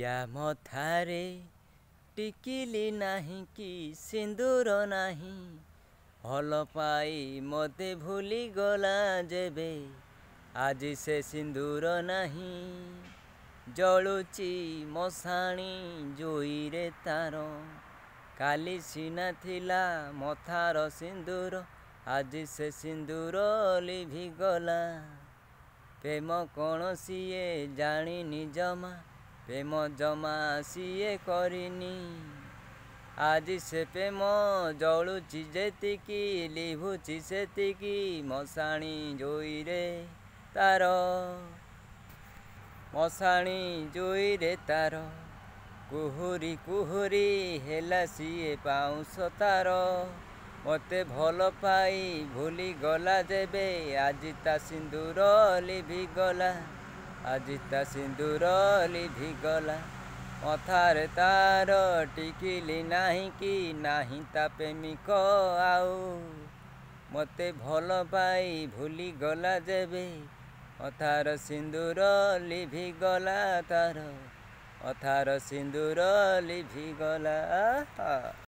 ପିଲା ମଥାରେ ଟିକିଲି ନାହିଁ କି ସିନ୍ଦୁର ନାହିଁ ଭଲ ପାଇ ମୋତେ ଭୁଲିଗଲା ଯେବେ ଆଜି ସେ ସିନ୍ଦୁର ନାହିଁ ଜଳୁଛି ମଶାଣି ଜୁଇରେ ତାର କାଲି ସିନା ଥିଲା ମଥାର ସିନ୍ଦୁର ଆଜି ସେ ସିନ୍ଦୁର ଲିଭିଗଲା ପ୍ରେମ କୌଣସି ଏ ଜାଣିନି ଜମା প্রেম জমা সিয়ে করিনি ଆଜି ସେ ପ୍ରେମ ଜଳୁଛି ଯେତିକି ଲିଭୁଛି ସେତିକି ମଶାଣି ଜୋଇରେ ତାର ମଶାଣି ଜୋଇରେ ତାର କୁହୁରି କୁହୁରି ହେଲା ସିଏ ପାଉଁଶ ତାର ମୋତେ ଭଲ ପାଇ ଭୁଲିଗଲା ଯେବେ ଆଜି ତା ସିନ୍ଦୁର ଲିଭିଗଲା ଆଜି ତା ସିନ୍ଦୁର ଲିଭିଗଲା ଅଥାରେ ତାର ଟିକିଲି ନାହିଁ କି ନାହିଁ ତା ପ୍ରେମିକ ଆଉ ମୋତେ ଭଲ ପାଇ ଭୁଲିଗଲା ଯେବେ ଅଥାର ସିନ୍ଦୁର ଲିଭିଗଲା ତାର ଅଥାର ସିନ୍ଦୁର ଲିଭି ଗଲା